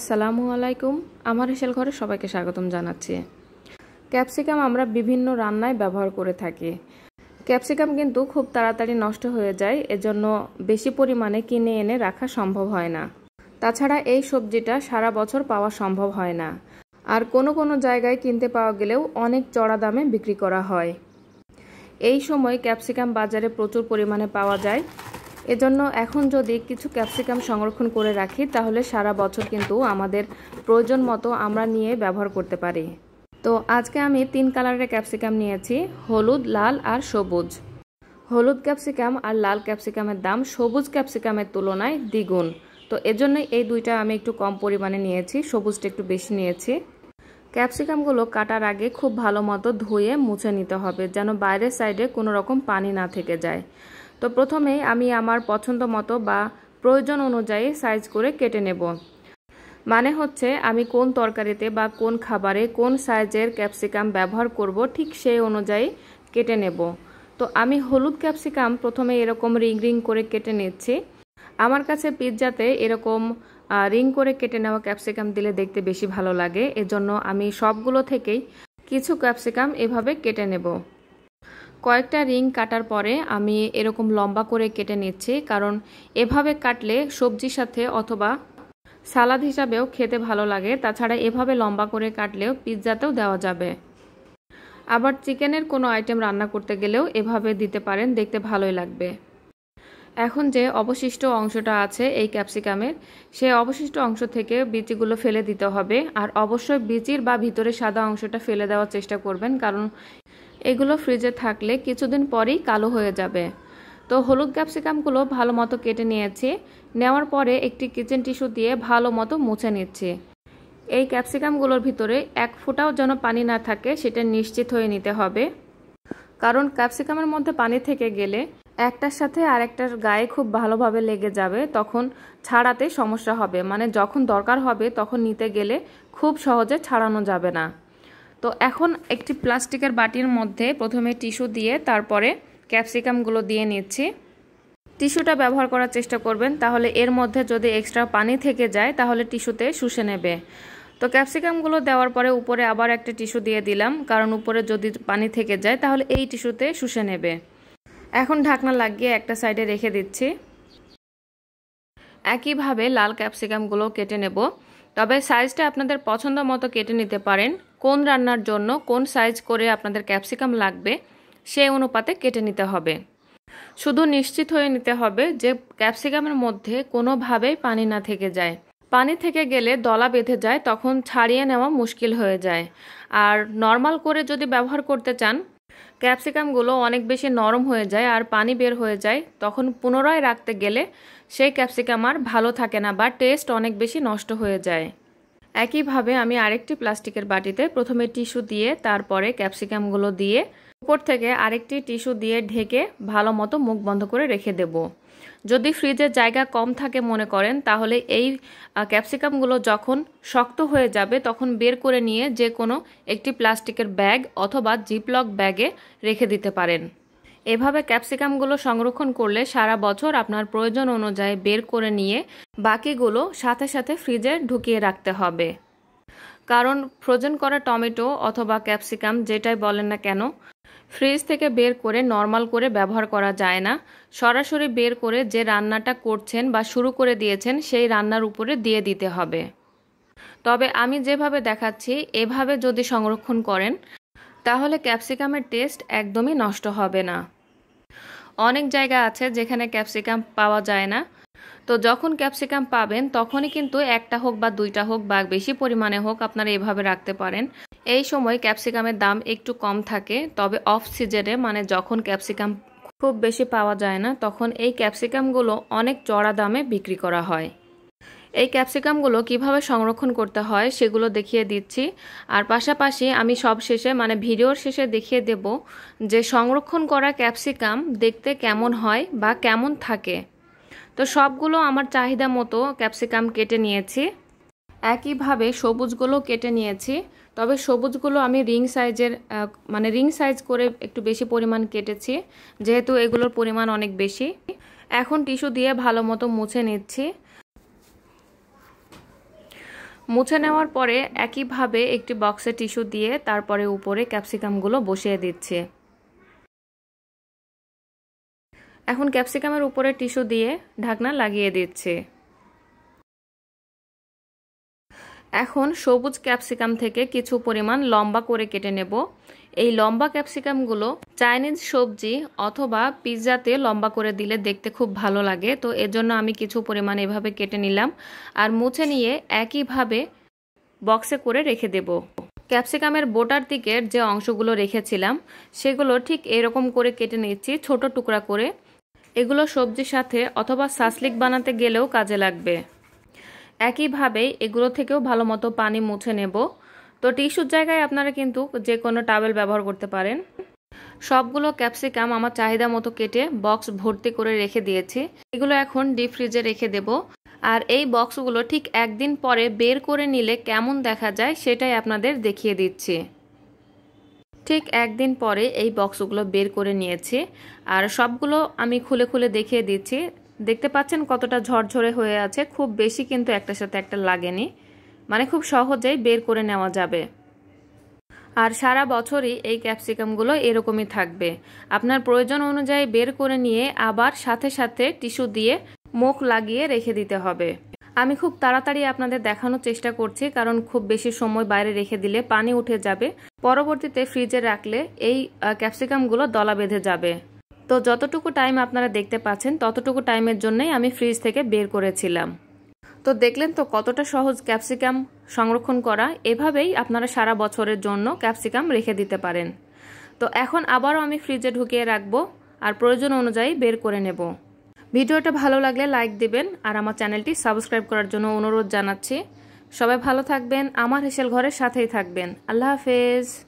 আসসালামু আলাইকুম আমার হেসেল ঘরে সবাইকে স্বাগতম জানাচ্ছি ক্যাপসিকাম আমরা বিভিন্ন রান্নায় ব্যবহার করে থাকি ক্যাপসিকাম কিন্তু খুব তাড়াতাড়ি নষ্ট হয়ে যায় এজন্য বেশি পরিমাণে কিনে এনে রাখা সম্ভব হয় না তাছাড়া এই সবজিটা সারা বছর পাওয়া সম্ভব হয় না আর কোনো কোনো জায়গায় কিনতে পাওয়া গেলেও অনেক চড়া দামে বিক্রি করা হয় এই সময় ক্যাপসিকাম বাজারে প্রচুর পরিমাণে পাওয়া যায় এজন্য এখন যদি কিছু ক্যাপসিকাম সংরক্ষণ করে রাখি তাহলে সারা বছর কিন্তু আমাদের প্রয়োজন মতো আমরা নিয়ে ব্যবহার করতে পারি তো আজকে আমি তিন কালারের ক্যাপসিকাম নিয়েছি হলুদ লাল আর সবুজ হলুদ ক্যাপসিকাম আর লাল ক্যাপসিকামের দাম সবুজ ক্যাপসিকামের তুলনায় দ্বিগুণ তো এজন্য এই দুইটা আমি একটু কম পরিমাণে নিয়েছি সবুজটা একটু বেশি নিয়েছি ক্যাপসিকামগুলো কাটার আগে খুব ভালো মতো ধুয়ে মুছে নিতে হবে যেন বাইরের সাইডে কোনো রকম পানি না থেকে যায় তো প্রথমে আমি আমার পছন্দ মতো বা প্রয়োজন অনুযায়ী সাইজ করে কেটে নেব মানে হচ্ছে আমি কোন তরকারিতে বা কোন খাবারে কোন সাইজের ক্যাপসিকাম ব্যবহার করব ঠিক সেই অনুযায়ী কেটে নেব তো আমি হলুদ ক্যাপসিকাম প্রথমে এরকম রিং রিং করে কেটে নিচ্ছি আমার কাছে পিৎজাতে এরকম রিং করে কেটে নেওয়া ক্যাপসিকাম দিলে দেখতে বেশি ভালো লাগে এজন্য আমি সবগুলো থেকেই কিছু ক্যাপসিকাম এভাবে কেটে নেব কয়েকটা রিং কাটার পরে আমি এরকম লম্বা করে কেটে নিচ্ছি কারণ এভাবে কাটলে সবজির সাথে অথবা সালাদ হিসাবেও খেতে ভালো লাগে তাছাড়া এভাবে লম্বা করে কাটলেও পিৎজাতেও দেওয়া যাবে আবার চিকেনের কোনো আইটেম রান্না করতে গেলেও এভাবে দিতে পারেন দেখতে ভালোই লাগবে এখন যে অবশিষ্ট অংশটা আছে এই ক্যাপসিকামের সেই অবশিষ্ট অংশ থেকে বিচিগুলো ফেলে দিতে হবে আর অবশ্যই বিচির বা ভিতরে সাদা অংশটা ফেলে দেওয়ার চেষ্টা করবেন কারণ এগুলো ফ্রিজে থাকলে কিছুদিন পরেই কালো হয়ে যাবে তো হলুদ ক্যাপসিকামগুলো ভালো মতো কেটে নিয়েছি নেওয়ার পরে একটি কিচেন টিস্যু দিয়ে ভালো মতো মুছে নিচ্ছি এই ক্যাপসিকামগুলোর ভিতরে এক ফোঁটাও যেন পানি না থাকে সেটা নিশ্চিত হয়ে নিতে হবে কারণ ক্যাপসিকামের মধ্যে পানি থেকে গেলে একটার সাথে আর একটার গায়ে খুব ভালোভাবে লেগে যাবে তখন ছাড়াতে সমস্যা হবে মানে যখন দরকার হবে তখন নিতে গেলে খুব সহজে ছাড়ানো যাবে না তো এখন একটি প্লাস্টিকের বাটির মধ্যে প্রথমে টিস্যু দিয়ে তারপরে ক্যাপসিকামগুলো দিয়ে নিচ্ছি টিস্যুটা ব্যবহার করার চেষ্টা করবেন তাহলে এর মধ্যে যদি এক্সট্রা পানি থেকে যায় তাহলে টিস্যুতে শুষে নেবে তো ক্যাপসিকামগুলো দেওয়ার পরে উপরে আবার একটা টিস্যু দিয়ে দিলাম কারণ উপরে যদি পানি থেকে যায় তাহলে এই টিস্যুতে শুষে নেবে এখন ঢাকনা লাগিয়ে একটা সাইডে রেখে দিচ্ছি একইভাবে লাল ক্যাপসিকামগুলো কেটে নেব তবে সাইজটা আপনাদের পছন্দ মতো কেটে নিতে পারেন কোন রান্নার জন্য কোন সাইজ করে আপনাদের ক্যাপসিকাম লাগবে সেই অনুপাতে কেটে নিতে হবে শুধু নিশ্চিত হয়ে নিতে হবে যে ক্যাপসিকামের মধ্যে কোনোভাবেই পানি না থেকে যায় পানি থেকে গেলে দলা বেঁধে যায় তখন ছাড়িয়ে নেওয়া মুশকিল হয়ে যায় আর নর্মাল করে যদি ব্যবহার করতে চান ক্যাপসিকামগুলো অনেক বেশি নরম হয়ে যায় আর পানি বের হয়ে যায় তখন পুনরায় রাখতে গেলে সেই ক্যাপসিকাম আর ভালো থাকে না বা টেস্ট অনেক বেশি নষ্ট হয়ে যায় একইভাবে আমি আরেকটি প্লাস্টিকের বাটিতে প্রথমে টিস্যু দিয়ে তারপরে ক্যাপসিকামগুলো দিয়ে উপর থেকে আরেকটি টিস্যু দিয়ে ঢেকে ভালো মতো মুখ বন্ধ করে রেখে দেব যদি ফ্রিজের জায়গা কম থাকে মনে করেন তাহলে এই ক্যাপসিকামগুলো যখন শক্ত হয়ে যাবে তখন বের করে নিয়ে যে কোনো একটি প্লাস্টিকের ব্যাগ অথবা জিপলক ব্যাগে রেখে দিতে পারেন এভাবে ক্যাপসিকামগুলো সংরক্ষণ করলে সারা বছর আপনার প্রয়োজন অনুযায়ী বের করে নিয়ে বাকিগুলো সাথে সাথে ফ্রিজে ঢুকিয়ে রাখতে হবে কারণ ফ্রোজেন করা টমেটো অথবা ক্যাপসিকাম যেটাই বলেন না কেন ফ্রিজ থেকে বের করে নর্মাল করে ব্যবহার করা যায় না সরাসরি বের করে যে রান্নাটা করছেন বা শুরু করে দিয়েছেন সেই রান্নার উপরে দিয়ে দিতে হবে তবে আমি যেভাবে দেখাচ্ছি এভাবে যদি সংরক্ষণ করেন তাহলে ক্যাপসিকামের টেস্ট একদমই নষ্ট হবে না অনেক জায়গা আছে যেখানে ক্যাপসিকাম পাওয়া যায় না তো যখন ক্যাপসিকাম পাবেন তখনই কিন্তু একটা হোক বা দুইটা হোক বা বেশি পরিমাণে হোক আপনারা এভাবে রাখতে পারেন এই সময় ক্যাপসিকামের দাম একটু কম থাকে তবে অফ সিজনে মানে যখন ক্যাপসিকাম খুব বেশি পাওয়া যায় না তখন এই ক্যাপসিকামগুলো অনেক চড়া দামে বিক্রি করা হয় এই ক্যাপসিকামগুলো কিভাবে সংরক্ষণ করতে হয় সেগুলো দেখিয়ে দিচ্ছি আর পাশাপাশি আমি সব শেষে মানে ভিডিওর শেষে দেখিয়ে দেব যে সংরক্ষণ করা ক্যাপসিকাম দেখতে কেমন হয় বা কেমন থাকে তো সবগুলো আমার চাহিদা মতো ক্যাপসিকাম কেটে নিয়েছি একইভাবে সবুজগুলো কেটে নিয়েছি তবে সবুজগুলো আমি রিং সাইজের মানে রিং সাইজ করে একটু বেশি পরিমাণ কেটেছি যেহেতু এগুলোর পরিমাণ অনেক বেশি এখন টিস্যু দিয়ে ভালো মতো মুছে নিচ্ছি মুছে নেওয়ার পরে একইভাবে একটি বক্সে টিস্যু দিয়ে তারপরে উপরে ক্যাপসিকামগুলো বসিয়ে দিচ্ছে এখন ক্যাপসিকামের উপরে টিস্যু দিয়ে ঢাকনা লাগিয়ে দিচ্ছে এখন সবুজ ক্যাপসিকাম থেকে কিছু পরিমাণ লম্বা করে কেটে নেব এই লম্বা ক্যাপসিকামগুলো চাইনিজ সবজি অথবা পিৎজাতে লম্বা করে দিলে দেখতে খুব ভালো লাগে তো এর জন্য আমি কিছু পরিমাণ এভাবে কেটে নিলাম আর মুছে নিয়ে একইভাবে বক্সে করে রেখে দেব ক্যাপসিকামের বোটার দিকের যে অংশগুলো রেখেছিলাম সেগুলো ঠিক এরকম করে কেটে নিচ্ছি ছোট টুকরা করে এগুলো সবজির সাথে অথবা সাসলিক বানাতে গেলেও কাজে লাগবে একইভাবে এগুলো থেকেও ভালো মতো পানি মুছে নেব তো টিস্যুর জায়গায় আপনারা কিন্তু যে কোনো টাবেল ব্যবহার করতে পারেন সবগুলো ক্যাপসিকাম আমার চাহিদা মতো কেটে বক্স ভর্তি করে রেখে দিয়েছি এগুলো এখন ডিপ ফ্রিজে রেখে দেব আর এই বক্সগুলো ঠিক একদিন পরে বের করে নিলে কেমন দেখা যায় সেটাই আপনাদের দেখিয়ে দিচ্ছি ঠিক একদিন পরে এই বক্সগুলো বের করে নিয়েছি আর সবগুলো আমি খুলে খুলে দেখিয়ে দিচ্ছি দেখতে পাচ্ছেন কতটা ঝরঝরে হয়ে আছে খুব বেশি কিন্তু একটার সাথে একটা লাগেনি মানে খুব সহজেই বের করে নেওয়া যাবে আর সারা বছরই এই ক্যাপসিকামগুলো এরকমই থাকবে আপনার প্রয়োজন অনুযায়ী বের করে নিয়ে আবার সাথে সাথে টিস্যু দিয়ে মুখ লাগিয়ে রেখে দিতে হবে আমি খুব তাড়াতাড়ি আপনাদের দেখানোর চেষ্টা করছি কারণ খুব বেশি সময় বাইরে রেখে দিলে পানি উঠে যাবে পরবর্তীতে ফ্রিজে রাখলে এই ক্যাপসিকামগুলো দলা বেঁধে যাবে তো যতটুকু টাইম আপনারা দেখতে পাচ্ছেন ততটুকু টাইমের জন্যই আমি ফ্রিজ থেকে বের করেছিলাম তো দেখলেন তো কতটা সহজ ক্যাপসিকাম সংরক্ষণ করা এভাবেই আপনারা সারা বছরের জন্য ক্যাপসিকাম রেখে দিতে পারেন তো এখন আবারও আমি ফ্রিজে ঢুকিয়ে রাখবো আর প্রয়োজন অনুযায়ী বের করে নেব ভিডিওটা ভালো লাগলে লাইক দিবেন আর আমার চ্যানেলটি সাবস্ক্রাইব করার জন্য অনুরোধ জানাচ্ছি সবাই ভালো থাকবেন আমার হেসেল ঘরের সাথেই থাকবেন আল্লাহ হাফেজ